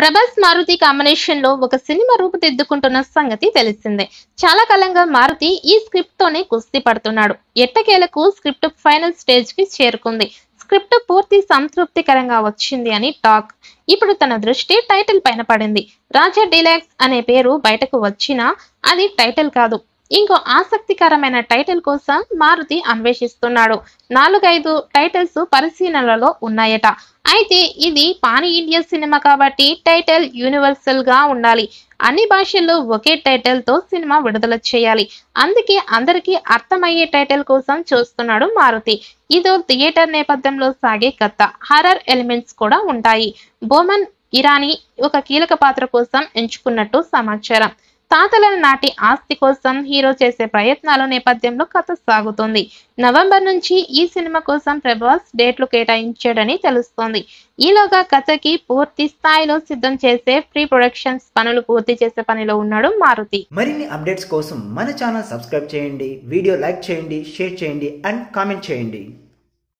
Prabhas Maruti combination లో ఒక cinema రూపుదిద్దుకుంటున్న సంగతి తెలిసిందే చాలా కాలంగా మారుతి ఈ స్క్రిప్ట్ తోనే కుస్తీ పడుతున్నాడు ఎట్టకేలకు స్క్రిప్ట్ ఫైనల్ స్టేజ్ కి చేరుకుంది స్క్రిప్ట్ పూర్తి సంతృప్తికరంగా వచ్చింది అని టాక్ ఇప్పుడు తన దృష్టి టైటిల్ పైన పడింది రాజా డిలాక్స్ అనే పేరు బయటకు వచ్చినా అది టైటిల్ కాదు ఇంకో ఆసక్తికరమైన టైటిల్ కోసం మారుతి అన్వేషిస్తున్నాడు నాలుగైదు టైటిల్స్ పరిశీలనలలో ఉన్నాయట అయితే ఇది పాని ఇండియా సినిమా కాబట్టి టైటిల్ యూనివర్సల్ గా ఉండాలి అన్ని భాషల్లో ఒకే టైటిల్ తో సినిమా విడుదల చేయాలి అందుకే అందరికీ అర్థమయ్యే టైటిల్ కోసం చూస్తున్నాడు మారుతి ఇదో థియేటర్ నేపథ్యంలో సాగే కథ హర్రర్ ఎలిమెంట్స్ కూడా ఉంటాయి బోమన్ ఇరానీ ఒక కీలక పాత్ర కోసం ఎంచుకున్నట్టు సమాచారం తాతల నాటి ఆస్తి కోసం హీరో చేసే ప్రయత్నాల నేపథ్యంలో కథ సాగుతుంది నవంబర్ నుంచి ఈ సినిమా కోసం ప్రభాస్ డేట్లు కేటాయించాడని తెలుస్తోంది ఈలోగా కథకి పూర్తి స్థాయిలో సిద్ధం చేసే ప్రీ ప్రొడక్షన్స్ పనులు పూర్తి చేసే పనిలో ఉన్నాడు మారుతి మరిన్ని అప్డేట్స్ కోసం మన ఛానల్ సబ్స్క్రైబ్ చేయండి వీడియో లైక్ చేయండి షేర్ చేయండి అండ్ కామెంట్ చేయండి